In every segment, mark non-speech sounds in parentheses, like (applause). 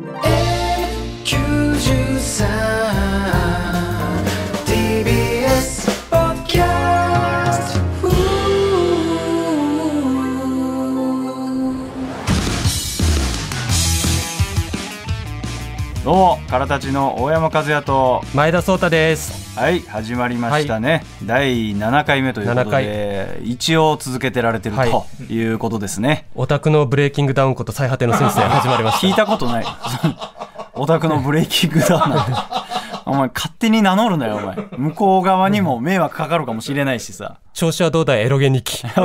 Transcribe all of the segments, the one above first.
Hey. 原たちの大山和也と前田壮太ですはい始まりましたね、はい、第7回目ということで一応続けてられてる、はい、ということですねオタクのブレイキングダウンこと最果ての先生始まりました聞いたことない (laughs) オタクのブレイキングダウンなん (laughs) お前勝手に名乗るなよお前向こう側にも迷惑かかるかもしれないしさ調子はどうだエロゲニキ (laughs)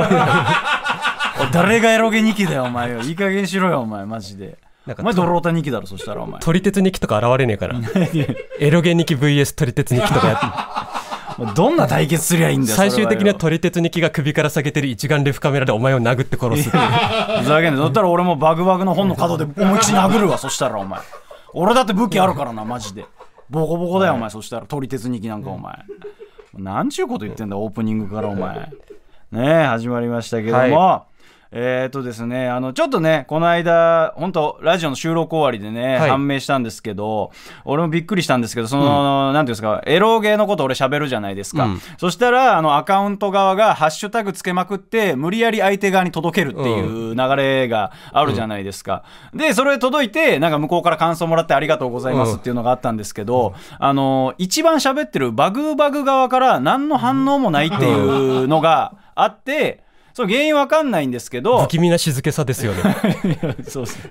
誰がエロゲニキだよお前よいい加減しろよお前マジでお前ドロータ2だろそしたらお前撮り鉄2期とか現れねえから (laughs) エロゲニキ VS 撮り鉄ニキとかやってどんな対決すりゃいいんだよ最終的には撮り鉄にキが首から下げてる一眼レフカメラでお前を殴って殺すって (laughs) ふざけんなだったら俺もバグバグの本の角で思いっきり殴るわそしたらお前俺だって武器あるからなマジでボコボコだよお前そしたら撮り鉄にキなんかお前なんちゅうこと言ってんだオープニングからお前ねえ始まりましたけども、はいえっ、ー、とですね、あの、ちょっとね、この間、本当ラジオの収録終わりでね、はい判明したんですけど、俺もびっくりしたんですけど、その、なんていうんですか、エロゲーのこと俺喋るじゃないですか。うんそしたら、あの、アカウント側がハッシュタグつけまくって、無理やり相手側に届けるっていう流れがあるじゃないですか。で、それ届いて、なんか向こうから感想もらってありがとうございますっていうのがあったんですけど、あの、一番喋ってるバグーバグ側から何の反応もないっていうのがあって、そう原因わかんないんですけど不気味な静けさですよね (laughs) そうですね、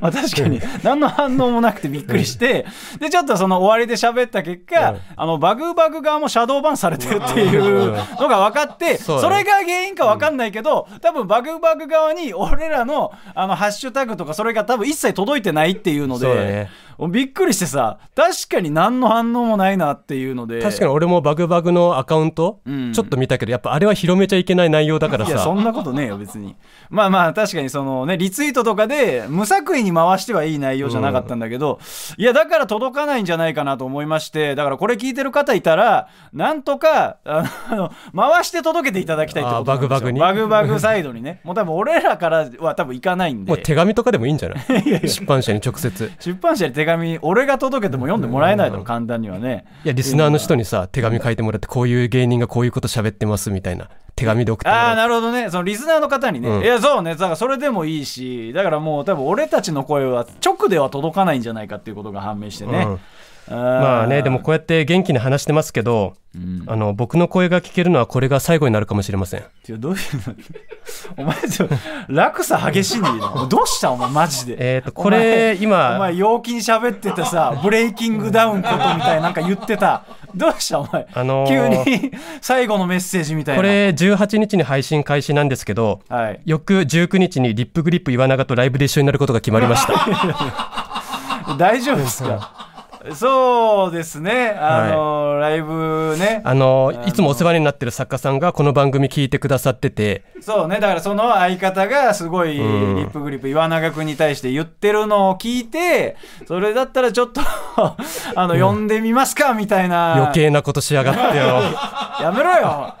まあ、確かに何の反応もなくてびっくりして、でちょっとその終わりで喋った結果、あのバグバグ側もシャドーバンされてるっていうのが分かって、それが原因か分かんないけど、多分バグバグ側に俺らのあのハッシュタグとかそれが多分一切届いてないっていうので。びっくりしてさ確かに何の反応もないなっていうので確かに俺もバグバグのアカウント、うん、ちょっと見たけどやっぱあれは広めちゃいけない内容だからさいやそんなことねえよ別にまあまあ確かにそのねリツイートとかで無作為に回してはいい内容じゃなかったんだけど、うん、いやだから届かないんじゃないかなと思いましてだからこれ聞いてる方いたらなんとかあの回して届けていただきたいってことバグバグにバグバグサイドにねもう多分俺らからは多分いかないんでもう手紙とかでもいいんじゃない (laughs) 出版社に直接出版社に手紙紙俺が届けても読んでもらえないだろ、簡単にはねいやリスナーの人にさ手紙書いてもらってこういう芸人がこういうこと喋ってますみたいな手紙で送ってああなるほどねそのリスナーの方にね、うん、いやそうねだからそれでもいいしだからもう多分俺たちの声は直では届かないんじゃないかっていうことが判明してね、うんまあねでもこうやって元気に話してますけど、うん、あの僕の声が聞けるのはこれが最後になるかもしれませんいやどういうの (laughs) お前ちょっと落差激しいんだよどうしたお前マジでえっ、とこれ今お前陽気に喋ってたさブレイキングダウンことみたいなんか言ってたどうしたお前、あのー、急に (laughs) 最後のメッセージみたいなこれ18日に配信開始なんですけど、はい、翌19日にリップグリップ岩永とライブで一緒になることが決まりました (laughs) 大丈夫ですかそうですね。あの、はい、ライブね。あの、いつもお世話になってる作家さんがこの番組聞いてくださってて。そうね。だからその相方がすごい、リップグリップ岩永君に対して言ってるのを聞いて、それだったらちょっとあの、うん、呼んでみますかみたいな。余計なことしやがってよ。(laughs) やめろよ。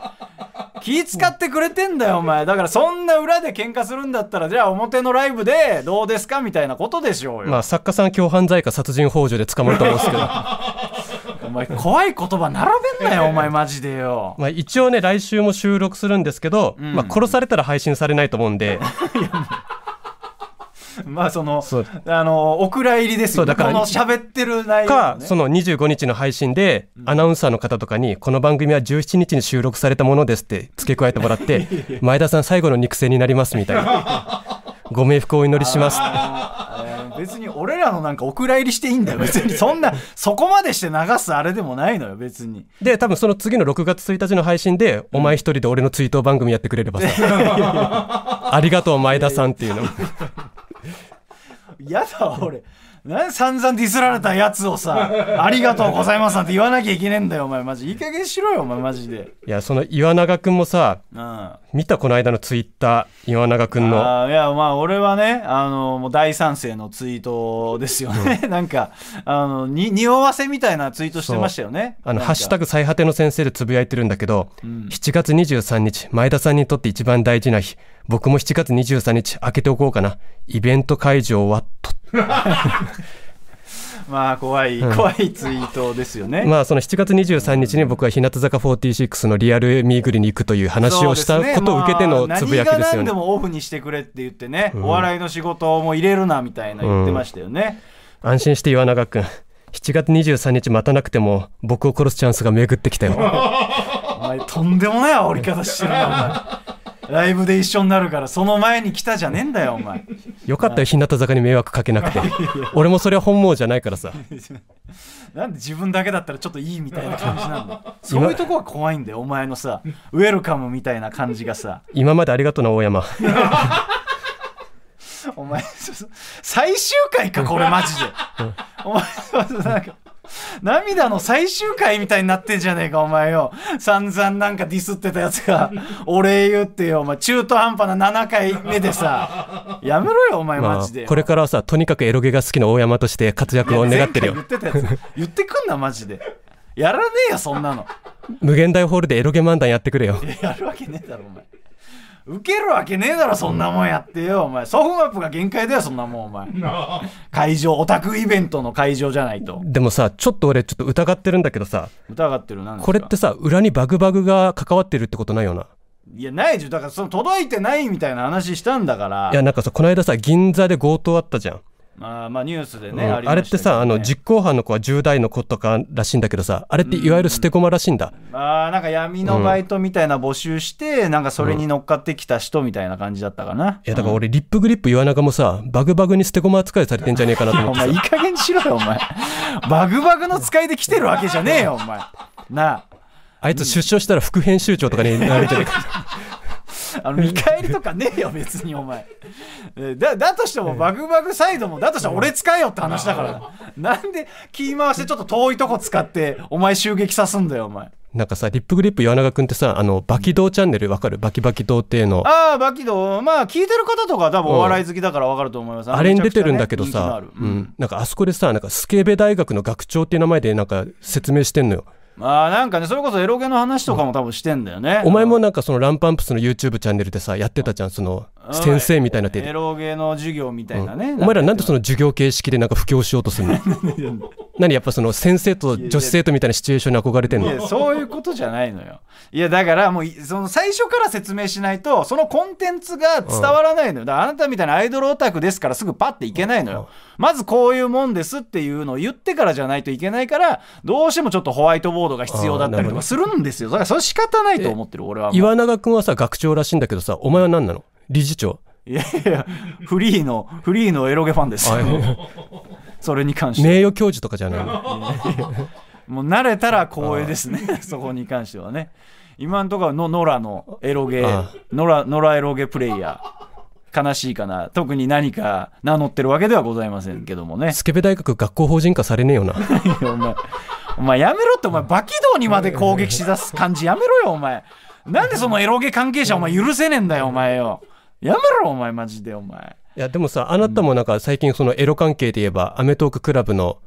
気使ってくれてんだよお前だからそんな裏で喧嘩するんだったらじゃあ表のライブでどうですかみたいなことでしょうよまあ作家さん共犯罪か殺人幇助で捕まると思うんですけど (laughs) お前怖い言葉並べんなよ (laughs) お前マジでよまあ一応ね来週も収録するんですけど、うん、まあ殺されたら配信されないと思うんで (laughs) (laughs) まあそのあのお蔵入りですよだからこの喋ってる内容、ね、かその25日の配信で、アナウンサーの方とかにこの番組は17日に収録されたものですって付け加えてもらって (laughs) 前田さん最後の肉声になりますみたいな (laughs) ご冥福をお祈りします別に俺らのなんかお蔵入りしていいんだよ別にそんなそこまでして流すあれでもないのよ別にで多分その次の6月1日の配信で、うん、お前一人で俺の追悼番組やってくれればさありがとう前田さんっていうの嫌だわ俺何ん散々ディスられたやつをさ、(laughs) ありがとうございますなんて言わなきゃいけねえんだよ、お前、マジ。いい加減しろよ、お前、マジで。いや、その岩永君もさ、見たこの間のツイッター、岩永君の。いや、まあ、俺はね、あの、もう大賛成のツイートですよね。うん、(laughs) なんか、あの、に、匂わせみたいなツイートしてましたよね。あの、ハッシュタグ最果ての先生でつぶやいてるんだけど、うん、7月23日、前田さんにとって一番大事な日、僕も7月23日、開けておこうかな。イベント会場はと (laughs) まあ怖い、怖いツイートですよね。まあその7月23日に僕は日向坂46のリアルミーグリに行くという話をしたことを受けてのつぶやきですよね。ねまあ、何が何でもオフにしてくれって言ってね、うん、お笑いの仕事も入れるなみたいな言ってましたよね。うん、安心して岩永君、7月23日待たなくても僕を殺すチャンスが巡ってきたよ。(laughs) お前とんでもない煽り方してるな、お前。ライブで一緒になるからその前に来たじゃねえんだよお前よかったよ日向坂に迷惑かけなくて (laughs) 俺もそれは本望じゃないからさ (laughs) なんで自分だけだったらちょっといいみたいな感じなんだそういうとこは怖いんだよお前のさウェルカムみたいな感じがさ今までありがとうな大山 (laughs) お前最終回かこれマジで、おうそうなんか涙の最終回みたいになってんじゃねえか、お前よ。散々なんかディスってたやつが、(laughs) お礼言ってよ、お前、中途半端な7回目でさ、やめろよ、お前、マジで。これからはさ、とにかくエロゲが好きな大山として活躍を願ってるよ。言ってたやつ、言ってくんな、マジで。やらねえよ、そんなの。無限大ホールでエロゲ漫談やってくれよ。やるわけねえだろ、お前。受けるわけねえだろそんなもんやってよお前ソフマップが限界だよそんなもんお前会場オタクイベントの会場じゃないとでもさちょっと俺ちょっと疑ってるんだけどさ疑ってるなこれってさ裏にバグバグが関わってるってことないよないやないじゃんだからその届いてないみたいな話したんだからいやなんかさこの間さ銀座で強盗あったじゃんあまあニュースでね、うん、ああれってさ、ね、あの実行犯の子は10代の子とからしいんだけどさ、あれっていわゆる捨て駒らしいんだ。うん、ああ、なんか闇のバイトみたいな募集して、うん、なんかそれに乗っかってきた人みたいな感じだったかな。いや、だから俺、リップグリップ岩中もさ、バグバグに捨て駒扱いされてんじゃねえかなと思って。お前、いい加減にしろよ、お前。バグバグの使いで来てるわけじゃねえよ、お前。なあ。あいつ出所したら副編集長とかになるんじゃねえか。あの見返りとかねえよ別にお前だだとしてもバグバグサイドもだとしても俺使えよって話だからなんでキー回してちょっと遠いとこ使ってお前襲撃さすんだよお前なんかさ、リップグリップ岩永君ってさ、あの、バキドーチャンネルわかるバキバキ童貞の。ああ、バキドー。まあ、聞いてる方とか多分お笑い好きだからわかると思います。あれに出てるんだけどさ、ね、うん、なんかあそこでさ、なんかスケベ大学の学長っていう名前でなんか説明してんのよ。まあなんかねそれこそエロゲの話とかも多分してんだよねお前もなんかそのランパンプスの YouTube チャンネルでさやってたじゃんその先生みたいな手でエロゲの授業みたいなね、うん、お前らなんでその授業形式でなんか布教しようとするの何やっぱその先生と女子生徒みたいなシチュエーションに憧れてんのいやそういうことじゃないのよいやだからもうその最初から説明しないとそのコンテンツが伝わらないのよだからあなたみたいなアイドルオタクですからすぐパッていけないのよまずこういうもんですっていうのを言ってからじゃないといけないからどうしてもちょっとホワイトボードが必要だったりとかするんですよだからそれ仕方ないと思ってる俺は岩永君はさ学長らしいんだけどさお前は何なの理事長いやいやフリーのフリーのエロゲファンですそれに関して名誉教授とかじゃないもう慣れたら光栄ですね (laughs) そこに関してはね今のところのノラのエロゲノラノラエロゲプレイヤー悲しいかな特に何か名乗ってるわけではございませんけどもねスケベ大学学校法人化されねえよな (laughs) お前お前やめろってお前バキドウにまで攻撃しだす感じやめろよお前なんでそのエロゲ関係者お前許せねえんだよお前よやめろお前マジでお前いやでもさあなたもなんか最近そのエロ関係で言えば『アメトーークラブの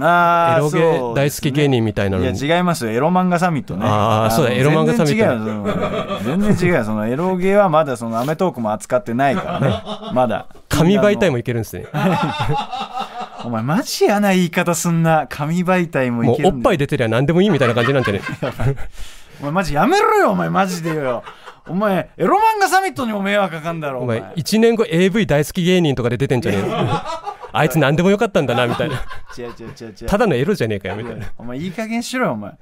あエロゲー大好き芸人みたいなの、ね、いや違いますよエロ漫画サミットねああそうだエロ漫画サミット全然違うそのエロゲーはまだその『アメトーク』も扱ってないからね (laughs) まだ紙媒体もいけるんですね (laughs) お前マジやな言い方すんな紙媒体もいけるもうおっぱい出てりゃ何でもいいみたいな感じなんじゃね (laughs) お前マジやめろよお前マジでよお前エロ漫画サミットにも迷惑かかんだろお前1年後 AV 大好き芸人とかで出てんじゃねえの (laughs) あいつ何でもよかったんだなみたいな違う違う違う違うただのエロじゃねえかよみたいなお前いい加減しろよお前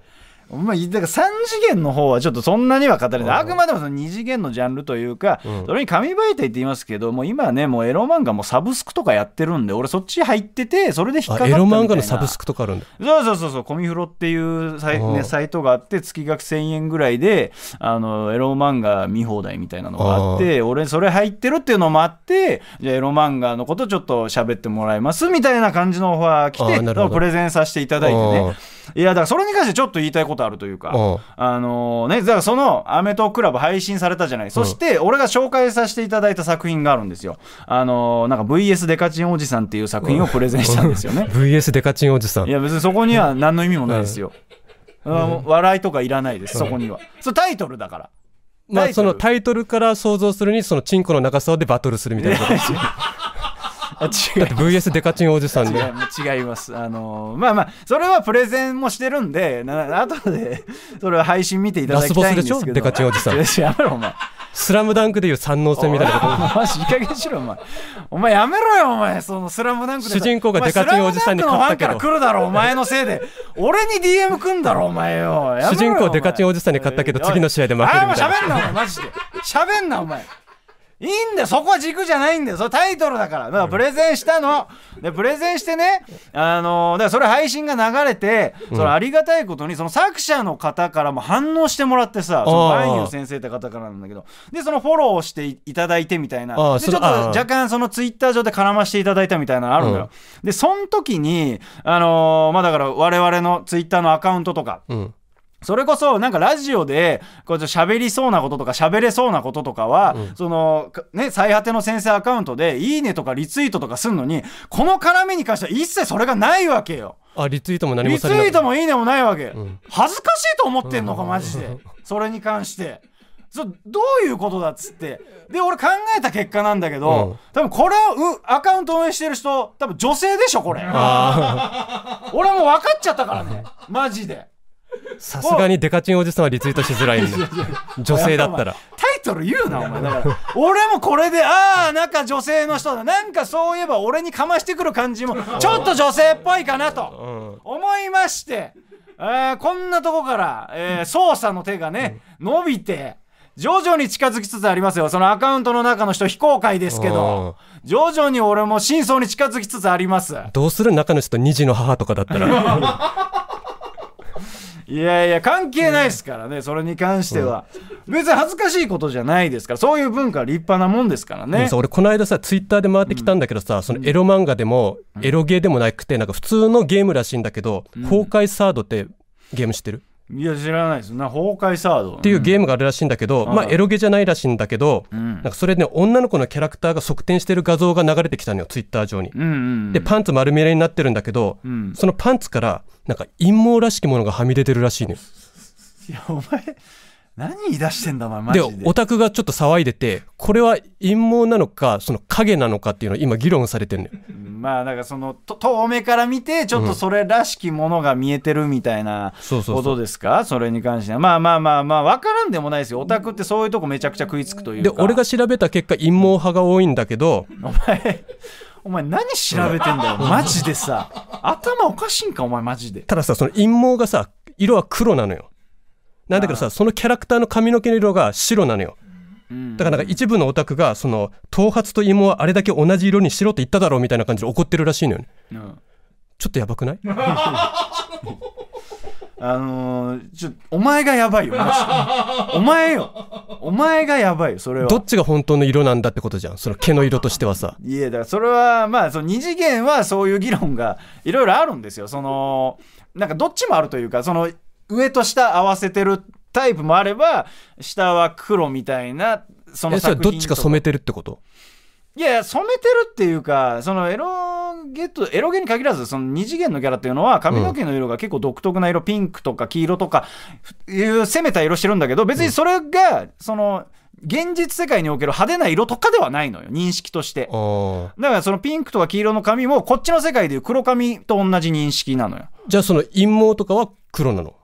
まあ、だから3次元の方はちょっとそんなには語れない、あくまでもその2次元のジャンルというか、うん、それに紙媒体って言いますけど、もう今ね、もうエロ漫画もサブスクとかやってるんで、俺、そっち入ってて、それで引っかかっエロ漫画のサブスクとかあるんだそうそうそうそう、コミフロっていうサイ,、ね、サイトがあって、月額1000円ぐらいであの、エロ漫画見放題みたいなのがあって、俺、それ入ってるっていうのもあって、じゃあ、エロ漫画のことちょっと喋ってもらいますみたいな感じのオファー来て、プレゼンさせていただいてね、いやだからそれに関してちょっと言いたいことあるというかあのねだからその「アメトークラブ」配信されたじゃないそして俺が紹介させていただいた作品があるんですよあのなんか VS デカチンおじさんっていう作品をプレゼンしたんですよね VS (laughs) デカチンおじさんいや別にそこには何の意味もないですよ、うん、笑いとかいらないです、そこにはそタイトルだからまあそのタイトルから想像するにそのチンコの長さでバトルするみたいなことですよ (laughs) あ違う VS デカチンおじさんに違いますあのまあまあそれはプレゼンもしてるんでな後でそれは配信見ていただきたいんですけどラスボスでしょデカチンおじさんやめろお前スラムダンクでいう三能戦みたいなことマジいい加減しろお前お前やめろよお前そのスラムダンクで主人公がデカチンおじさんに勝ったけど来るだろお前のせいで俺に DM 来んだろお前よ主人公デカチンおじさんに勝ったけど次の試合で負けるみたいな喋んなお前マジで喋んなお前いいんだよそこは軸じゃないんだよそれタイトルだからだからプレゼンしたのでプレゼンしてねあのだからそれ配信が流れてそれありがたいことにその作者の方からも反応してもらってさそのバインー先生って方からなんだけどでそのフォローしていただいてみたいなでちょっと若干そのツイッター上で絡ましていただいたみたいなのあるのよ、うん、でその時にあのまあだから我々のツイッターのアカウントとか、うんそれこそ、なんかラジオで、こう喋りそうなこととか喋れそうなこととかは、うん、その、ね、最果ての先生アカウントで、いいねとかリツイートとかすんのに、この絡みに関しては一切それがないわけよ。あ、リツイートも何もリツイートもいいねもないわけ。うん、恥ずかしいと思ってんのか、(laughs) マジで。それに関して。そどういうことだっつってで俺考えた結果なんだけど、うん、多分これをうアカウント運営してる人多分女性でしょこれ (laughs) 俺も分かっちゃったからねマジで。さすがにデカチンおじさんはリツイートしづらいんで女性だったらタイトル言うなお前だから俺もこれでああなんか女性の人だなんかそういえば俺にかましてくる感じもちょっと女性っぽいかなと思いまして、えー、こんなとこから、えー、捜査の手がね、うん、伸びて徐々に近づきつつありますよそのアカウントの中の人非公開ですけど徐々に俺も真相に近づきつつありますどうする中の人2児の母とかだったら (laughs) いやいや関係ないですからね、うん、それに関しては、うん、別に恥ずかしいことじゃないですからそういう文化立派なもんですからね、俺この間さツイッターで回ってきたんだけどさ、そのエロ漫画でも、エロゲーでもなくてなんか普通のゲームらしいんだけど、崩壊サードってゲーム知ってるいや知らないですな崩壊サードっていうゲームがあるらしいんだけど、うん、まあエロゲじゃないらしいんだけど、うん、なんかそれで、ね、女の子のキャラクターが側転してる画像が流れてきたのよツイッター上に、うんうんうん、でパンツ丸見えになってるんだけど、うん、そのパンツからなんか陰謀らしきものがはみ出てるらしいの、よいやお前何言い出してんだお前マジででオタクがちょっと騒いでてこれは陰謀なのかその影なのかっていうのを今議論されてるのよまあなんかそのと遠目から見てちょっとそれらしきものが見えてるみたいなことですか、それに関してはまあまあまあまあ分からんでもないですよオタクってそういうとこめちゃくちゃ食いつくというで俺が調べた結果陰謀派が多いんだけどお前お前何調べてんだよマジでさ頭おかしいんかお前マジでたださその陰謀がさ色は黒なのよなんだけどさそのキャラクターの髪の毛の色が白なのよだからなんか一部のオタクがその頭髪と芋はあれだけ同じ色にしろって言っただろうみたいな感じで怒ってるらしいのよね、うん、ちょっとやばくないあのー、ちょお前がやばいよお前よお前がやばいよそれはどっちが本当の色なんだってことじゃんその毛の色としてはさいやだからそれはまあその二次元はそういう議論がいろいろあるんですよそのなんかどっちもあるというかその上と下合わせてるタイプもあれば下は黒みたいなその作品どっちか染めてるってこといやいや染めてるっていうかそのエロゲットエロゲに限らずその二次元のキャラっていうのは髪の毛の色が結構独特な色、うん、ピンクとか黄色とかいう攻めた色してるんだけど別にそれが、その。現実世界における派手な色とかではないのよ認識としてだからそのピンクとか黄色の髪もこっちの世界でいう黒髪と同じ認識なのよじゃあその陰謀とかは黒なの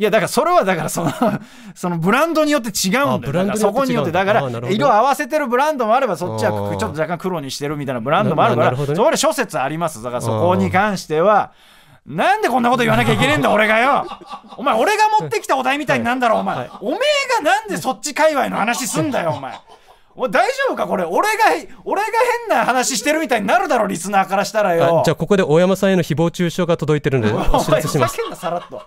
いやだからそれはだからその (laughs) そのブランドによって違うんだよそこによってだから色合わせてるブランドもあればそっちはちょっと若干黒にしてるみたいなブランドもあるから、それ諸説ありますだからそこに関してはなんでこんなこと言わなきゃいけねえんだ俺がよお前俺が持ってきたお題みたいになんだろうお前、おめえがなんでそっち界隈の話すんだよお前お大丈夫かこれ俺が俺が変な話してるみたいになるだろリスナーからしたらよじゃあここで大山さんへの誹謗中傷が届いてるんでお知らせしますふざけんなさらっと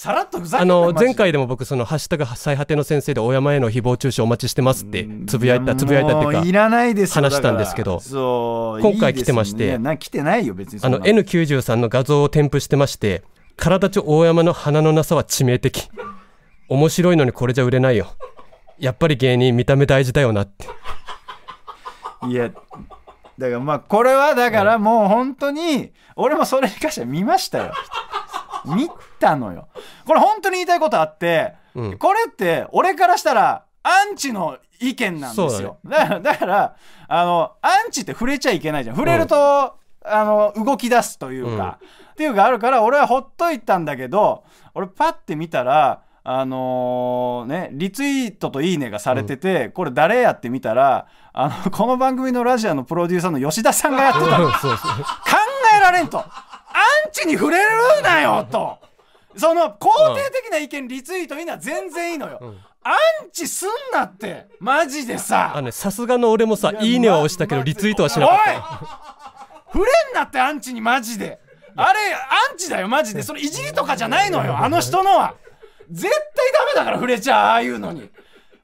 さらっとふざけあの前回でも僕その「ハッシュタグ最果ての先生」で大山への誹謗中傷お待ちしてますってつぶやいたつぶやいたっていうかいらないです話したんですけど今回来てまして来てないよ別にあの N93 の画像を添付してまして「体ち大山の鼻のなさは致命的」「面白いのにこれじゃ売れないよ」「やっぱり芸人見た目大事だよな」っていやだからまあこれはだからもう本当に俺もそれに関しては見ましたよ見たのよこれ本当に言いたいことあって、うん、これって俺からしたらアンチの意見なんですよだ、ねだから、だからあのアンチって触れちゃいけないじゃん触れると、うん、あの動き出すというか、っていうかあるから俺はほっといたんだけど俺パッて見たらあのー、ね、リツイートといいねがされてて、うん、これ誰やって見たら、あの、この番組のラジオのプロデューサーの吉田さんがやってた。(laughs) 考えられんと。アンチに触れるなよと。その肯定的な意見リツイートいいのは全然いいのよ、うん、アンチすんなってマジでささすがの俺もさ「いいね」は押したけどリツイートはしなかった触れんなってアンチにマジであれアンチだよマジでそれいじりとかじゃないのよあの人のは絶対ダメだから触れちゃうああいうのに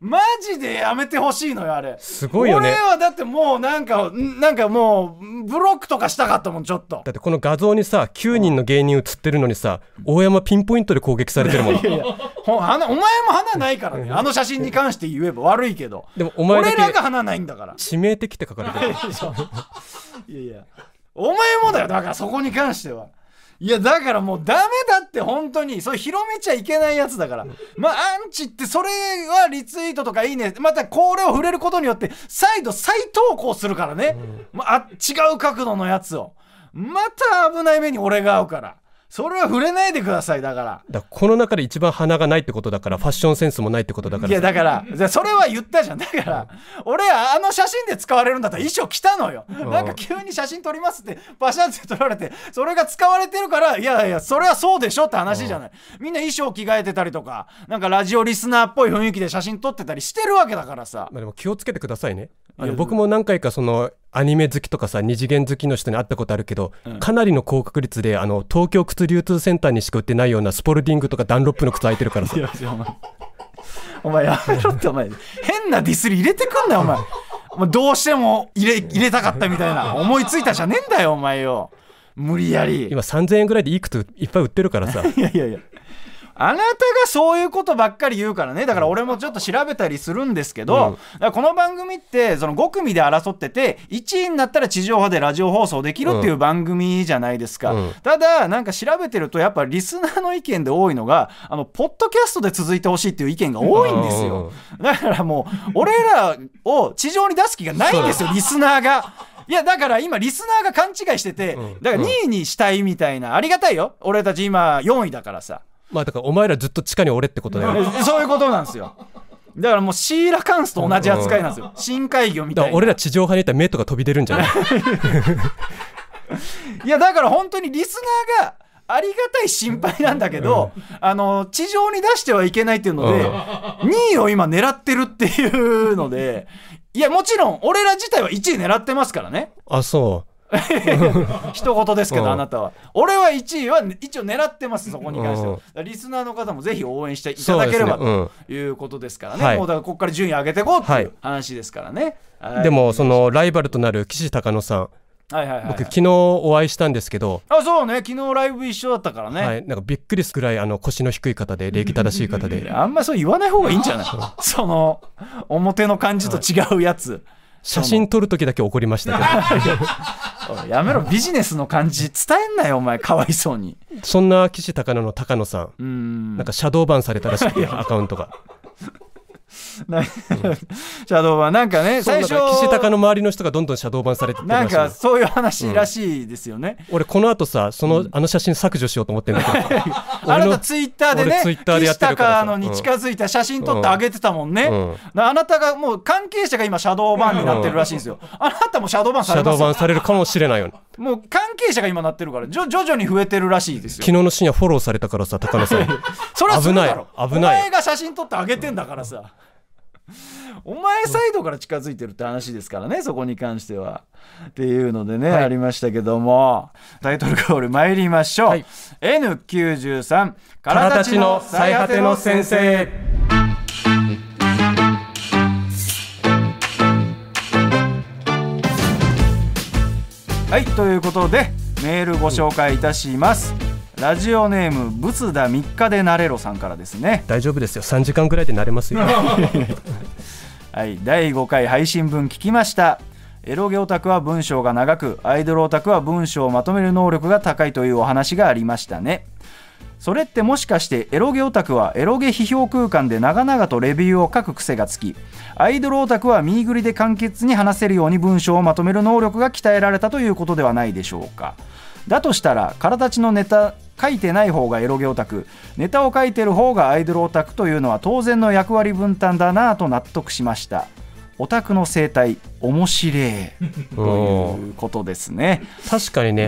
マジでやめてほしいのよあれすごいよね俺はだってもうなんかなんかもうブロックとかしたかったもんちょっとだってこの画像にさ9人の芸人写ってるのにさ大山ピンポイントで攻撃されてるもんいやいやお前も花ないからねあの写真に関して言えば悪いけどでもお前俺らが花ないんだから致命的って書かれてる (laughs) いやいやお前もだよだからそこに関してはいや、だからもうダメだって、本当に。それ広めちゃいけないやつだから。まあ、アンチって、それはリツイートとかいいね。また、これを触れることによって、再度再投稿するからね。まあ、違う角度のやつを。また危ない目に俺が合うから。それは触れないでくださいだからだこの中で一番鼻がないってことだからファッションセンスもないってことだからいやだからそれは言ったじゃんだから、うん、俺あの写真で使われるんだったら衣装着たのよ、うん、なんか急に写真撮りますってパシャンって撮られてそれが使われてるからいやいやそれはそうでしょって話じゃない、うん、みんな衣装着替えてたりとかなんかラジオリスナーっぽい雰囲気で写真撮ってたりしてるわけだからさ、まあ、でも気をつけてくださいね僕も何回かそのアニメ好きとかさ二次元好きの人に会ったことあるけど、うん、かなりの高確率であの東京靴流通センターにしか売ってないようなスポルディングとかダンロップの靴履いてるからさお前やめろってお前変なディスり入れてくんなよお前お前どうしても入れ入れたかったみたいな思いついたじゃねえんだよお前よ無理やり今3000円ぐらいでいい靴いっぱい売ってるからさ (laughs) いやいやいやあなたがそういうことばっかり言うからねだから俺もちょっと調べたりするんですけど、うん、この番組ってその5組で争ってて1位になったら地上波でラジオ放送できるっていう番組じゃないですか、うん、ただなんか調べてるとやっぱリスナーの意見で多いのがあのポッドキャストで続いてほしいっていう意見が多いんですよ、うん、だからもう俺らを地上に出す気がないんですよリスナーが。いや、だから今、リスナーが勘違いしてて、だから2位にしたいみたいな、ありがたいよ。俺たち今、4位だからさ。まあだからお前らずっと地下におれってことだよね。(laughs) そういうことなんですよ。だからもうシーラカンスと同じ扱いなんですよ。深海魚みだたから俺ら地上派にいたら目とか飛び出るんじゃない (laughs) いやだから本当にリスナーがありがたい心配なんだけど、あの地上に出してはいけないっていうので、うん2位を今狙ってるっていうのでいやもちろん俺ら自体は1位狙ってますからねあ、そう (laughs) 一言ですけど、あなたは俺は1位は一応狙ってますそこに関してはリスナーの方もぜひ応援していただければ、ということですからね、もうだからここから順位上げていこうっていう話ですからね、でもそのライバルとなる岸隆乃さんはいはい僕昨日お会いしたんですけどあそうね昨日ライブ一緒だったからね、はい、なんかびっくりするくらいあの腰の低い方で礼儀正しい方であんまりそう言わない方がいいんじゃないその表の感じと違うやつ、写真撮るときだけ怒りましたけど (laughs) やめろビジネスの感じ伝えんなよお前かわいそうにそんな岸高野の高野さんなんかシャドーバンされたらしくてアカウントが (laughs) シャドーバンなんかね最初岸高の周りの人がどんどんシャドーバンされててなんかそういう話らしいですよね、俺この後さその、あの写真削除しようと思ってんだけど (laughs) あなたツイッターでね岸高のに近づいた写真撮ってあげてたもんね、あなたがもう関係者が今シャドーバンになってるらしいんですよ、あなたもシャドシャドーバンされるかもしれないよねもう関係者が今なってるから徐々に増えてるらしいですよ昨日の深夜フォローされたからさ高野さん (laughs) それは危ない危ないお前が写真撮ってあげてんだからさ、お前サイドから近づいてるって話ですからね、そこに関しては。っていうのでね、はい、ありましたけども、タイトルコール参りましょう。はい、N93、体たちの最果ての先生。はいということでメールご紹介いたします、ラジオネームブツダ3日でなれろさんからですね大丈夫ですよ3時間くらいでなれますよ (laughs) はい第5回配信分聞きましたエロゲオタクは文章が長くアイドルオタクは文章をまとめる能力が高いというお話がありましたねそれってもしかしてエロゲオタクはエロゲ批評空間で長々とレビューを書く癖がつきアイドルオタクは右ーりで簡潔に話せるように文章をまとめる能力が鍛えられたということではないでしょうかだとしたら空立ちのネタ書いてない方がエロゲオタクネタを書いてる方がアイドルオタクというのは当然の役割分担だなぁと納得しましたオタクの生態面白い (laughs) ということですね。確かにね。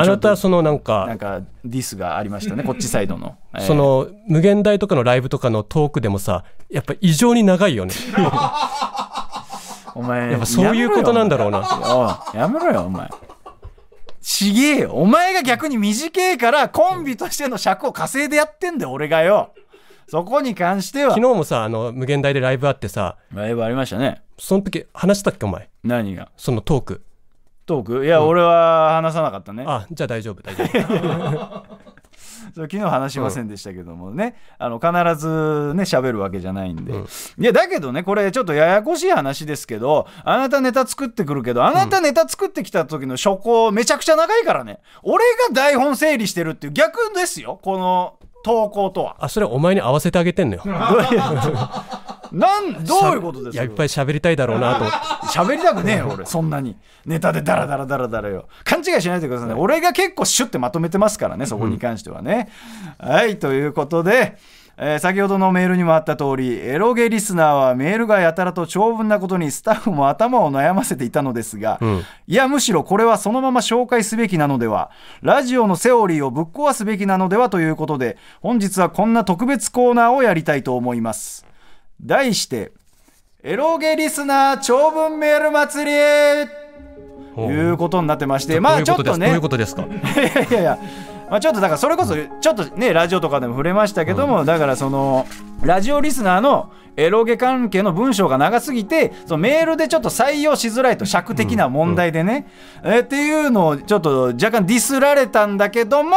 あなたそのなんかなんかディスがありましたね。(laughs) こっちサイドの。その、無限大とかのライブとかのトークでもさ、やっぱ異常に長いよね。お前 (laughs) やっぱそういうことなんだろうな。やめろよお前。ちげえよ。お前が逆に短いからコンビとしての尺を稼いでやってんだよ俺がよ。そこに関しては昨日もさあの無限大でライブあってさライブありましたねその時話したっけお前何がそのトークトークいや、うん、俺は話さなかったねあじゃあ大丈夫大丈夫 (laughs) そ昨日話しませんでしたけどもね、うん、あの必ずね喋るわけじゃないんで、うん、いやだけどねこれちょっとややこしい話ですけどあなたネタ作ってくるけどあなたネタ作ってきた時の初行めちゃくちゃ長いからね、うん、俺が台本整理してるっていう逆ですよこの投稿とはあそれはお前に合わせてあげてんのよ (laughs) なんどういうことですかいっぱい喋りたいだろうなと喋りたくねえよ俺そんなにネタでダラダラダラダラよ勘違いしないでくださいね、はい、俺が結構シュッてまとめてますからねそこに関してはね、うん、はいということでえー、先ほどのメールにもあった通りエロゲリスナーはメールがやたらと長文なことにスタッフも頭を悩ませていたのですが、うん、いやむしろこれはそのまま紹介すべきなのではラジオのセオリーをぶっ壊すべきなのではということで本日はこんな特別コーナーをやりたいと思います題してエロゲリスナー長文メール祭りいうことになってましてまあちょっとねどういうことですか (laughs) いやいやいやまあ、ちょっとだからそれこそちょっとねラジオとかでも触れましたけども、だからそのラジオリスナーのエロゲ関係の文章が長すぎてそのメールでちょっと採用しづらいと尺的な問題でね、えっていうのをちょっと若干ディスられたんだけども、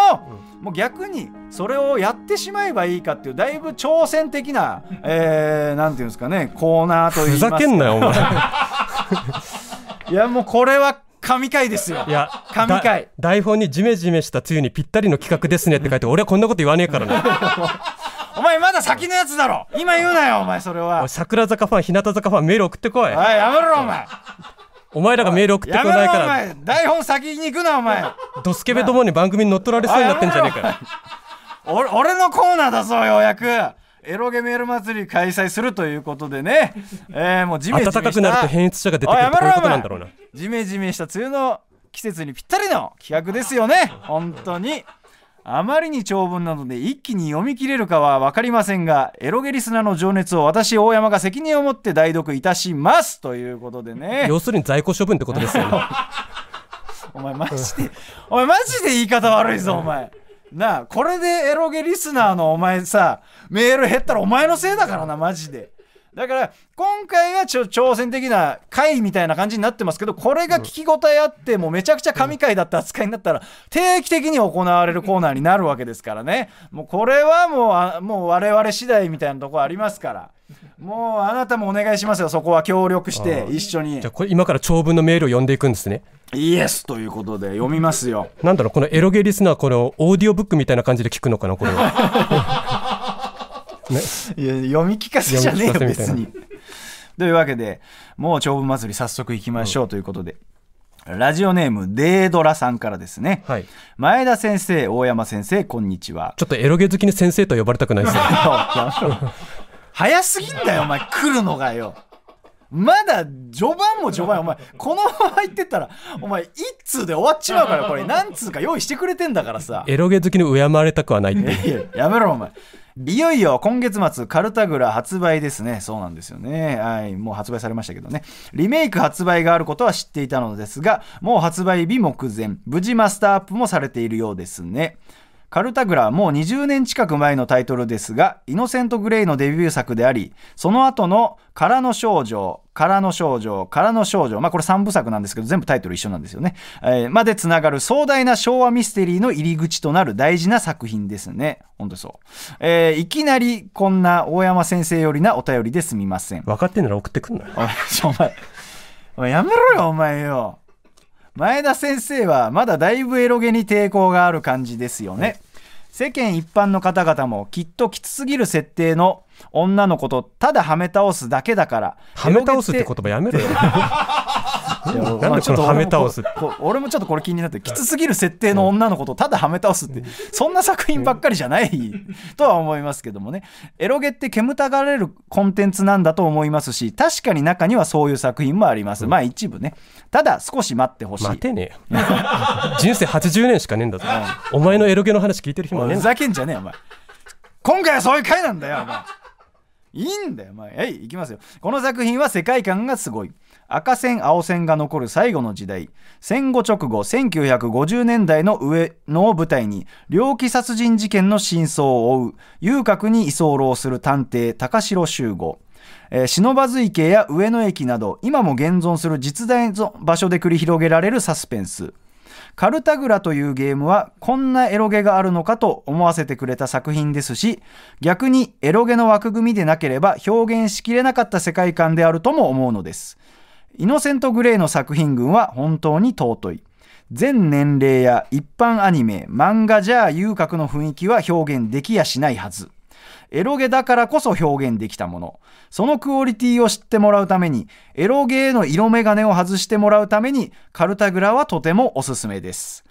もう逆にそれをやってしまえばいいかっていうだいぶ挑戦的な、えー、なんていうんですかねコーナーというふざけんなよお前 (laughs) いやもうこれは神回ですよ。いや、神回。台本にジメジメした梅雨にぴったりの企画ですねって書いて、俺はこんなこと言わねえからね。(laughs) お前まだ先のやつだろ今言うなよ、お前それは。桜坂ファン、日向坂ファン、メール送ってこい。はい、やめろ、お前。お前らがメール送ってこないから。台本先に行くな、お前。ドスケベどもに番組に乗っ取られそうになってんじゃねえか (laughs) 俺のコーナーだぞ、ようやく。エロゲメール祭り開催するということでね、(laughs) えー、もうジメジメした暖かくなると変質者が出てくるっいうことなんだろうなジメジメした梅雨の季節にぴったりの企画ですよね (laughs) 本当にあまりに長文なので一気に読み切れるかは分かりませんがエロゲリスナの情熱を私大山が責任を持って代読いたしますということでね要するに在庫処分ってことですよね (laughs) お前マジでお前マジで言い方悪いぞお前なあこれでエロゲリスナーのお前さメール減ったらお前のせいだからなマジでだから今回はちょ挑戦的な回みたいな感じになってますけどこれが聞き応えあってもうめちゃくちゃ神回だった扱いになったら定期的に行われるコーナーになるわけですからねもうこれはもうあもう我々次第みたいなとこありますから。もうあなたもお願いしますよそこは協力して一緒にじゃあこれ今から長文のメールを読んでいくんですねイエスということで読みますよ。なんだろうこのエロゲリスナーこのオーディオブックみたいな感じで聞くのかなこれは。(laughs) ね、いや読み聞かせじゃねえよ別に。というわけでもう長文祭り早速いきましょうということで。うん、ラジオネームデードラさんからですね、はい、前田先生大山先生こんにちはちょっとエロゲ好きに先生と呼ばれたくないですね (laughs) (laughs) 早すぎんだよお前来るのがよまだ序盤も序盤お前このまま入ってったらお前一通で終わっちまうからこれ何通か用意してくれてんだからさエロゲ好きに敬われたくはないってやめろお前いよいよ今月末、カルタグラ発売ですね。そうなんですよね。はい。もう発売されましたけどね。リメイク発売があることは知っていたのですが、もう発売日目前、無事マスターアップもされているようですね。カルタグラもう20年近く前のタイトルですが、イノセント・グレイのデビュー作であり、その後の空の少女、空の少女、空の少女、まあこれ3部作なんですけど、全部タイトル一緒なんですよね。えー、まで繋がる壮大な昭和ミステリーの入り口となる大事な作品ですね。本当そう。えー、いきなりこんな大山先生よりなお便りですみません。分かってんなら送ってくんなよ。お前、お前やめろよ、お前よ。前田先生はまだだいぶエロゲに抵抗がある感じですよね、世間一般の方々もきっときつすぎる設定の女の子とただはめ倒すだけだからはめ倒すって言葉やめろよ (laughs) なんでこのはめ倒す俺もちょっとこれ気になってきつすぎる設定の女の子とただはめ倒すって、そんな作品ばっかりじゃないとは思いますけどもねエロゲって煙たがれるコンテンツなんだと思いますし確かに中にはそういう作品もあります、うん、まあ一部ねただ少し待ってほしい待てねえ人生80年しかねえんだぞ、お前のエロゲの話聞いてる暇ねえふざけんじゃねえお前今回はそういう回なんだよお前いいんだよ、まあ、いいきますよこの作品は世界観がすごい赤線青線が残る最後の時代戦後直後1950年代の上野を舞台に猟奇殺人事件の真相を追う遊郭に居候する探偵高城修吾えー、忍ばず池や上野駅など今も現存する実在の場所で繰り広げられるサスペンスカルタグラというゲームはこんなエロゲがあるのかと思わせてくれた作品ですし、逆にエロゲの枠組みでなければ表現しきれなかった世界観であるとも思うのです。イノセント・グレイの作品群は本当に尊い。全年齢や一般アニメ、漫画じゃあ遊郭の雰囲気は表現できやしないはず。エロゲだからこそ表現できたもの。そのクオリティを知ってもらうために、エロゲーの色眼鏡を外してもらうために、カルタグラはとてもおすすめです。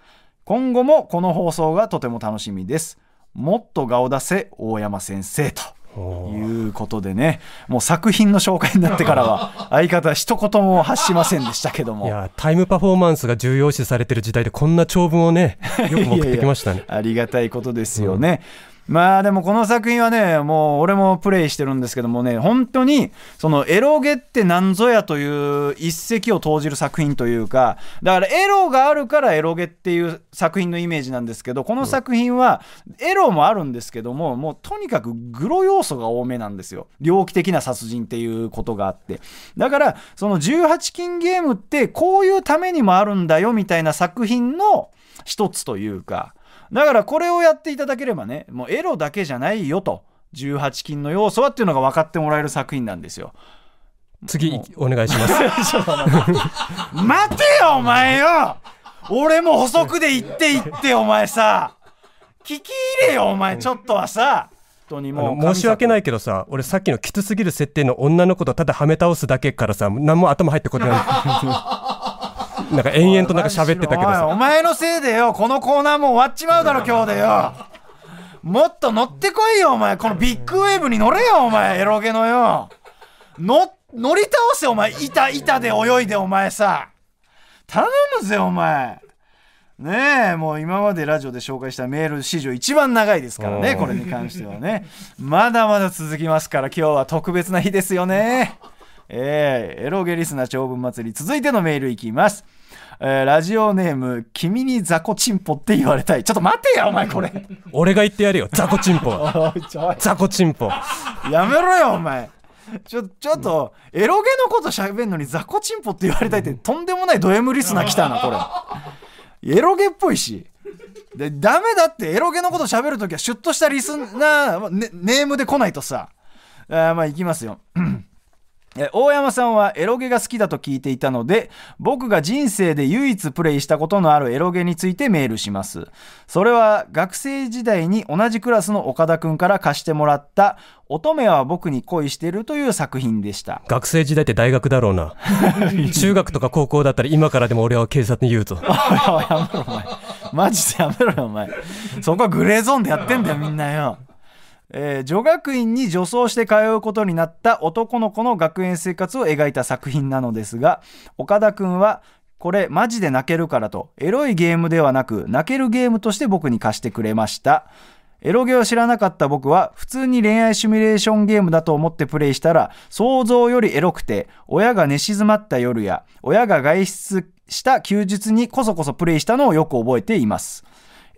今後もこの放送がとても楽しみです。もっと顔出せ、大山先生と。いうことでね、もう作品の紹介になってからは、(laughs) 相方、は一言も発しませんでしたけども。いや、タイムパフォーマンスが重要視されてる時代で、こんな長文をね、よく送ってきましたね (laughs) いやいや。ありがたいことですよね。うんまあでもこの作品はね、もう俺もプレイしてるんですけどもね、本当にそのエロゲって何ぞやという一石を投じる作品というか、だからエロがあるからエロゲっていう作品のイメージなんですけど、この作品はエロもあるんですけども、もうとにかくグロ要素が多めなんですよ。猟奇的な殺人っていうことがあって。だからその18禁ゲームってこういうためにもあるんだよみたいな作品の一つというか、だからこれをやっていただければね、もうエロだけじゃないよと、18禁の要素はっていうのが分かってもらえる作品なんですよ。次、お願いします。(laughs) 待てよ、お前よ俺も補足で言って言って、お前さ。聞き入れよ、お前、ちょっとはさ。申し訳ないけどさ俺さっきのきつすぎる設定の女の子とただはめ倒すだけからさ何も頭入ってこない (laughs) (laughs) なんか延々となんか喋ってたけどさお前のせいでよこのコーナーもう終わっちまうだろ今日でよもっと乗ってこいよお前このビッグウェーブに乗れよお前エロゲのよ乗乗り倒せお前板板で泳いでお前さ頼むぜお前ねえもう今までラジオで紹介したメール史上一番長いですからねこれに関してはねまだまだ続きますから今日は特別な日ですよねえー、エロゲリスナ長文祭り続いてのメールいきますえー、ラジオネーム「君にザコチンポ」って言われたいちょっと待てやお前これ俺が言ってやるよザコチンポザコ (laughs) チンポやめろよお前ちょちょっと、うん、エロゲのこと喋るのにザコチンポって言われたいって、うん、とんでもないド M リスナー来たなこれエロゲっぽいしでダメだってエロゲのこと喋るときはシュッとしたリスナー、ね、ネームで来ないとさあまあいきますよえ大山さんはエロゲが好きだと聞いていたので、僕が人生で唯一プレイしたことのあるエロゲについてメールします。それは学生時代に同じクラスの岡田くんから貸してもらった乙女は僕に恋してるという作品でした。学生時代って大学だろうな。(laughs) 中学とか高校だったら今からでも俺は警察に言うぞ。(laughs) やめろお前。マジでやめろよお前。そこはグレーゾーンでやってんだよみんなよ。えー、女学院に女装して通うことになった男の子の学園生活を描いた作品なのですが岡田君はこれマジで泣けるからとエロいゲームではなく泣けるゲームとして僕に貸してくれましたエロゲを知らなかった僕は普通に恋愛シミュレーションゲームだと思ってプレイしたら想像よりエロくて親が寝静まった夜や親が外出した休日にこそこそプレイしたのをよく覚えています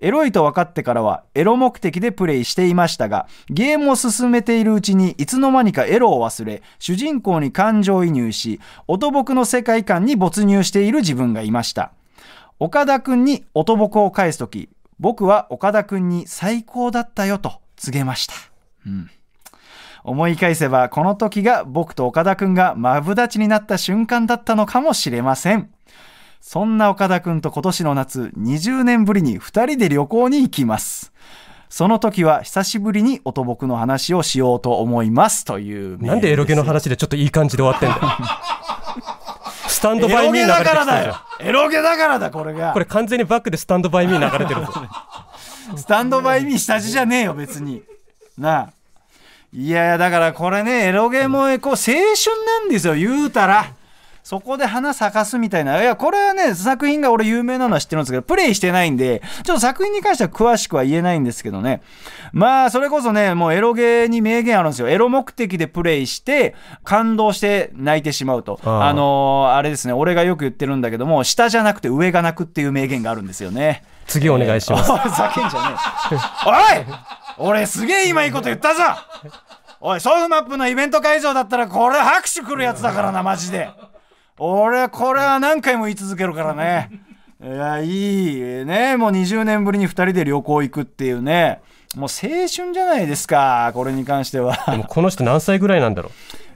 エロいと分かってからはエロ目的でプレイしていましたが、ゲームを進めているうちにいつの間にかエロを忘れ、主人公に感情移入し、音僕の世界観に没入している自分がいました。岡田くんに音僕を返すとき、僕は岡田くんに最高だったよと告げました。うん。思い返せばこの時が僕と岡田くんがマブダチになった瞬間だったのかもしれません。そんな岡田くんと今年の夏、20年ぶりに2人で旅行に行きます。その時は久しぶりに音僕の話をしようと思いますというなんでエロゲの話でちょっといい感じで終わってんだ (laughs) スタンドバイミー流れてるエロゲだからだ、これが。これ完全にバックでスタンドバイミー流れてる (laughs) スタンドバイミー下地じゃねえよ、別に。なあ。いやいや、だからこれね、エロゲもこう青春なんですよ、言うたら。そこで花咲かすみたいな。いや、これはね、作品が俺有名なのは知ってるんですけど、プレイしてないんで、ちょっと作品に関しては詳しくは言えないんですけどね。まあ、それこそね、もうエロゲーに名言あるんですよ。エロ目的でプレイして、感動して泣いてしまうと。あ、あのー、あれですね、俺がよく言ってるんだけども、下じゃなくて上が泣くっていう名言があるんですよね。次お願いします。えー、叫んじゃねえ。おい俺すげえ今いいこと言ったぞおい、ソフマップのイベント会場だったらこれ拍手くるやつだからな、マジで。俺これは何回も言い続けるからねいやいいねもう20年ぶりに2人で旅行行くっていうねもう青春じゃないですかこれに関してはでもこの人何歳ぐらいなんだろ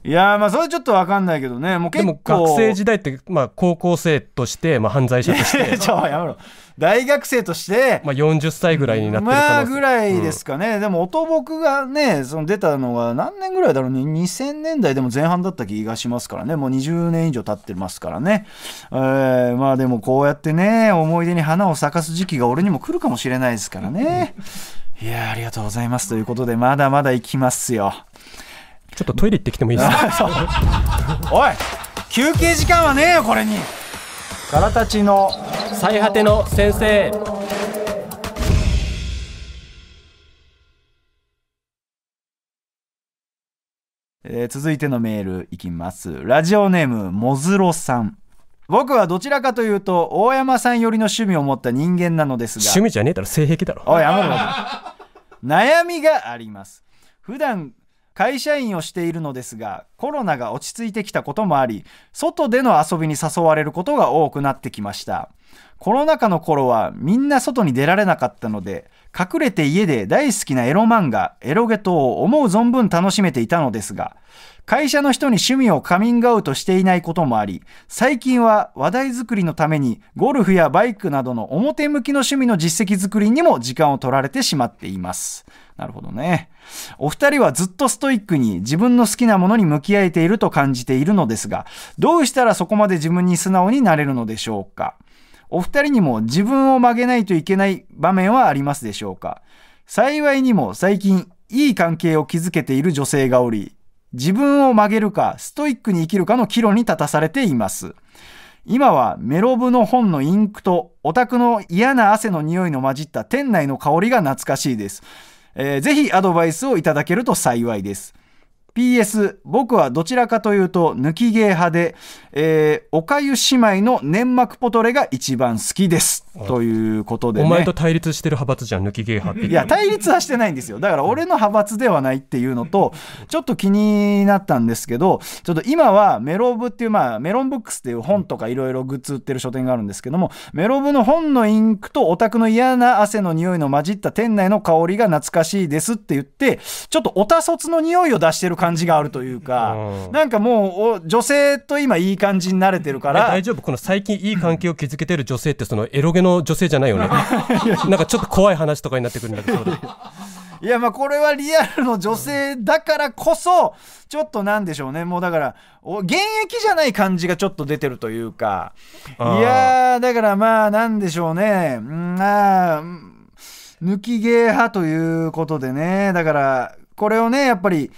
ういやまあそれちょっと分かんないけどねもう結構でも学生時代って、まあ、高校生として、まあ、犯罪者として (laughs) やめろ大学生として、まあ、40歳ぐらいになってるまぐらいですかね、うん、でも音僕がねその出たのが何年ぐらいだろうね2000年代でも前半だった気がしますからねもう20年以上経ってますからね、えー、まあでもこうやってね思い出に花を咲かす時期が俺にも来るかもしれないですからね (laughs) いやありがとうございますということでまだまだ行きますよちょっとトイレ行ってきてもいいですか (laughs) おい休憩時間はねえよこれにガラたちの最果ての先生えー、続いてのメールいきますラジオネームもずろさん僕はどちらかというと大山さん寄りの趣味を持った人間なのですが趣味じゃねえだろ性癖だろおいやめろ悩みがあります普段会社員をしているのですがコロナが落ち着いてきたこともあり外での遊びに誘われることが多くなってきましたコロナ禍の頃はみんな外に出られなかったので隠れて家で大好きなエロ漫画、エロゲトを思う存分楽しめていたのですが、会社の人に趣味をカミングアウトしていないこともあり、最近は話題作りのためにゴルフやバイクなどの表向きの趣味の実績作りにも時間を取られてしまっています。なるほどね。お二人はずっとストイックに自分の好きなものに向き合えていると感じているのですが、どうしたらそこまで自分に素直になれるのでしょうか。お二人にも自分を曲げないといけない場面はありますでしょうか幸いにも最近いい関係を築けている女性がおり、自分を曲げるかストイックに生きるかの岐路に立たされています。今はメロブの本のインクとオタクの嫌な汗の匂いの混じった店内の香りが懐かしいです。えー、ぜひアドバイスをいただけると幸いです。PS 僕はどちらかというと抜き芸派で、えー、おかゆ姉妹の粘膜ポトレが一番好きですということで、ね、お前と対立してる派閥じゃん抜き芸派っていや対立はしてないんですよだから俺の派閥ではないっていうのとちょっと気になったんですけどちょっと今はメロブっていう、まあ、メロンブックスっていう本とかいろいろグッズ売ってる書店があるんですけどもメロブの本のインクとオタクの嫌な汗の匂いの混じった店内の香りが懐かしいですって言ってちょっとオタ卒の匂いを出してる感じがあるというか、うん、なんかもう女性と今いい感じに慣れてるから大丈夫この最近いい関係を築けてる女性ってそのエロゲの女性じゃないよね (laughs) なんかちょっと怖い話とかになってくるんだけどいやまあこれはリアルの女性だからこそちょっとなんでしょうねもうだから現役じゃない感じがちょっと出てるというかいやだからまあなんでしょうねまあ抜き芸派ということでねだからこれをねやっぱり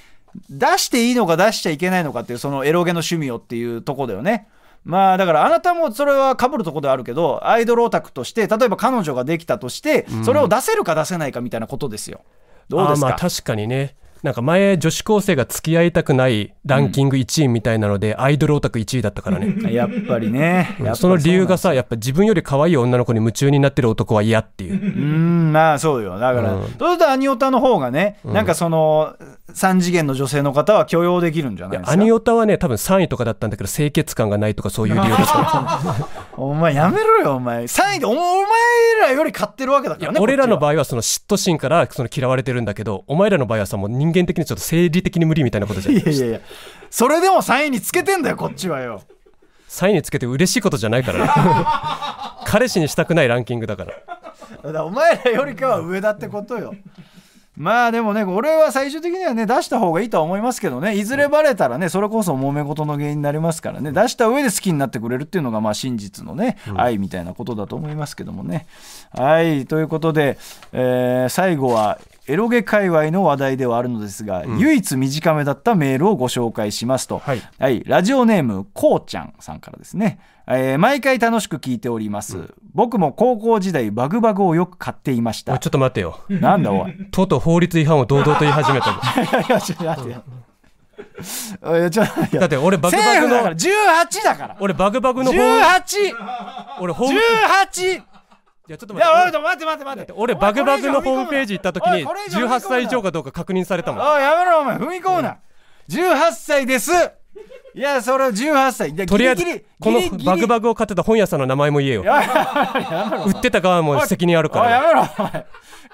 出していいのか出しちゃいけないのかっていうそのエロゲの趣味をっていうとこだよね。まあだからあなたもそれはかぶるとこではあるけどアイドルオタクとして例えば彼女ができたとしてそれを出せるか出せないかみたいなことですよ。どうですか、まあ、確かにねなんか前女子高生が付き合いたくないランキング1位みたいなので、アイドルオタク1位だったからね (laughs) やっぱりね、うん、その理由がさやっぱ自分より可愛い女の子に夢中になってる男は嫌っていううんまあそうよだから、うん、そうするとアニオタの方がね、なんかその3次元の女性の方は許容できるんじゃないですかアニオタはね多分3位とかだったんだけど清潔感がないとかそういう理由だった (laughs) お前やめろよお前3位でお前らより買ってるわけだからね俺らの場合はその嫉妬心からその嫌われてるんだけどお前らの場合はさもう人人間的にちょっと生理的に無理みたいなことじゃないですか。いやいやいや、それでもサインにつけてんだよ、こっちはよ。サインにつけて嬉しいことじゃないからね。(laughs) 彼氏にしたくないランキングだから。からお前らよりかは上だってことよ。まあでもね、俺は最終的にはね、出した方がいいとは思いますけどね、いずれバレたらね、それこそ揉め事の原因になりますからね、出した上で好きになってくれるっていうのが、まあ真実のね、愛みたいなことだと思いますけどもね。はい、ということで、えー、最後は、エロゲ界隈の話題ではあるのですが、うん、唯一短めだったメールをご紹介しますと、はい、はい、ラジオネームこうちゃんさんからですね、えー、毎回楽しく聞いております、うん、僕も高校時代バグバグをよく買っていましたちょっと待てよなんだおいとうとう法律違反を堂々と言い始めたちょっとだって俺バグバグの18だから俺バグバグの法18俺法18いやちょっと待って待って待って待って俺バグバグのホームページ行った時に18歳以上かどうか確認されたもんああやめろお前踏み込むな、うん、18歳ですいやそれ18歳とりあえずこのバグバグを買ってた本屋さんの名前も言えよ売ってた側も責任あるからやめろお前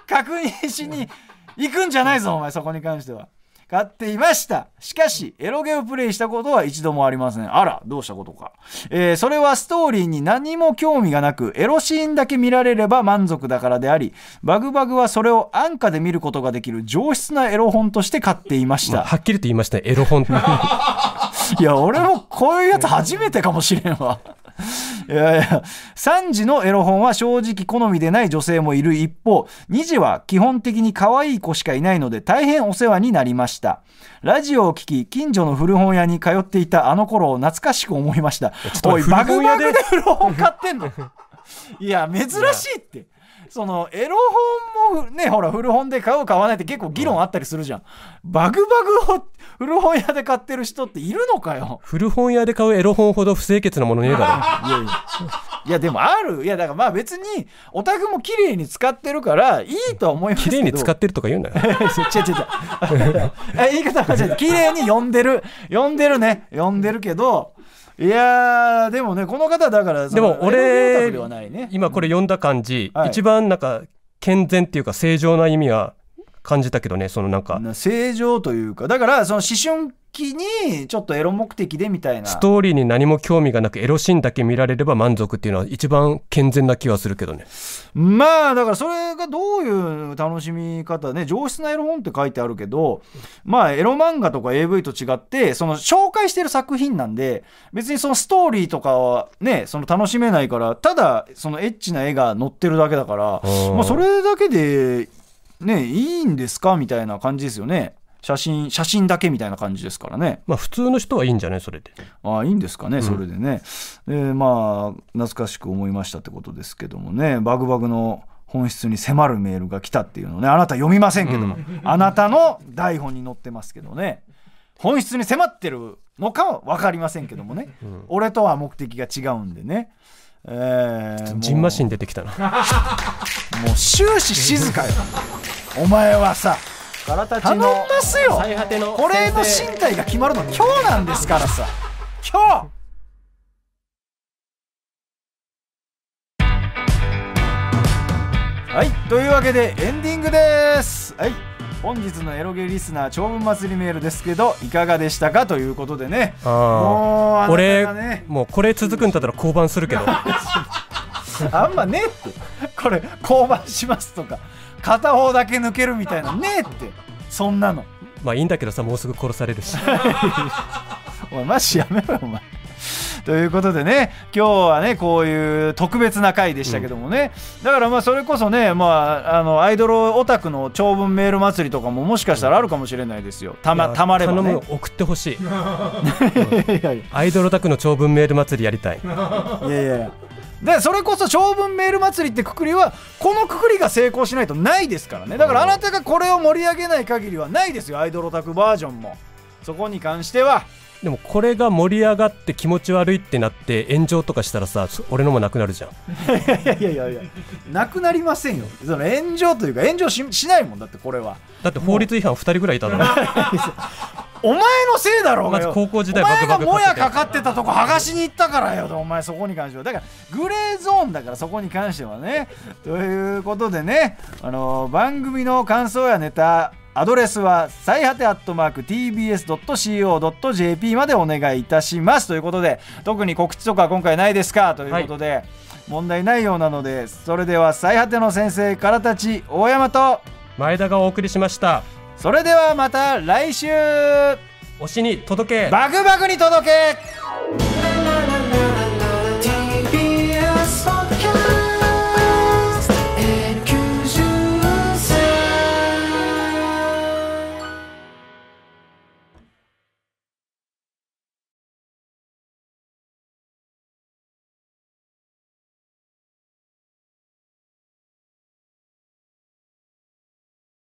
確認しに行くんじゃないぞお前そこに関しては買っていました。しかし、エロゲをプレイしたことは一度もありません。あら、どうしたことか。えー、それはストーリーに何も興味がなく、エロシーンだけ見られれば満足だからであり、バグバグはそれを安価で見ることができる上質なエロ本として買っていました。まあ、はっきりと言いました、エロ本。(laughs) いや、俺もこういうやつ初めてかもしれんわ。いやいや3時のエロ本は正直好みでない女性もいる一方2時は基本的に可愛い子しかいないので大変お世話になりましたラジオを聞き近所の古本屋に通っていたあの頃を懐かしく思いましたおいバグバグで古本買ってんの (laughs) いや珍しいってそのエロ本ね、ほら、古本で買う、買わないって結構議論あったりするじゃん。バグバグを古本屋で買ってる人っているのかよ。古本屋で買うエロ本ほど不清潔なものねえだろ。(laughs) いやいや。いやでもあるいやだからまあ別にオタクも綺麗に使ってるからいいとは思いますけど綺麗に使ってるとか言うんよ (laughs) 違う違う違う言い方間違えた綺麗に読んでる読んでるね読んでるけどいやでもねこの方だからでも俺、今これ読んだ感じ、うん一番なんか健全っていうか正常な意味は感じたけどねそのなんか正常というかだからその思春期にちょっとエロ目的でみたいなストーリーに何も興味がなくエロシーンだけ見られれば満足っていうのは一番健全な気はするけどねまあだからそれがどういう楽しみ方ね上質なエロ本って書いてあるけどまあエロ漫画とか AV と違ってその紹介してる作品なんで別にそのストーリーとかはねその楽しめないからただそのエッチな絵が載ってるだけだから、まあ、それだけでねいいんですかみたいな感じですよね写真写真だけみたいな感じですからね、まあ、普通の人はいいんじゃないそれでああいいんですかね、うん、それでね、えー、まあ懐かしく思いましたってことですけどもねバグバグの本質に迫るメールが来たっていうのねあなた読みませんけども、うん、あなたの台本に載ってますけどね本質に迫ってるのかは分かりませんけどもね、うん、俺とは目的が違うんでね。えー、ジンマ出てきたな (laughs) もう終始静かよお前はさ頼みますよこれの身体が決まるの今日なんですからさ今日はいというわけでエンディングですはい本日のエロゲリスナー長文祭りメールですけどいかがでしたかということでねもう、ね、俺もうこれ続くんだったら降板するけど (laughs) あんまねえってこれ降板しますとか片方だけ抜けるみたいなねえってそんなのまあいいんだけどさもうすぐ殺されるし (laughs) お前マジやめろよお前ということでね今日はねこういう特別な回でしたけどもね、うん、だからまあそれこそね、まあ、あのアイドルオタクの長文メール祭りとかももしかしたらあるかもしれないですよたまたまれば、ね、送ってほしい (laughs) アイドルオタクの長文メール祭りやりたいいやいやでそれこそ長文メール祭りってくくりはこのくくりが成功しないとないですからねだからあなたがこれを盛り上げない限りはないですよアイドルオタクバージョンもそこに関してはでもこれが盛り上がって気持ち悪いってなって炎上とかしたらさ俺のもなくなるじゃんいやいやいやいやなくなりませんよその炎上というか炎上しないもんだってこれはだって法律違反2人ぐらいいたの (laughs) お前のせいだろうがよ高校時代お前がもやかかってたとこ剥がしに行ったからよお前そこに関してはだからグレーゾーンだからそこに関してはねということでねあの番組の感想やネタアドレスは最果てアットマーク tbs.co.jp までお願いいたしますということで特に告知とか今回ないですかということで、はい、問題ないようなのでそれでは最果ての先生からたち大山と前田がお送りしましたそれではまた来週推しに届けバクバクに届け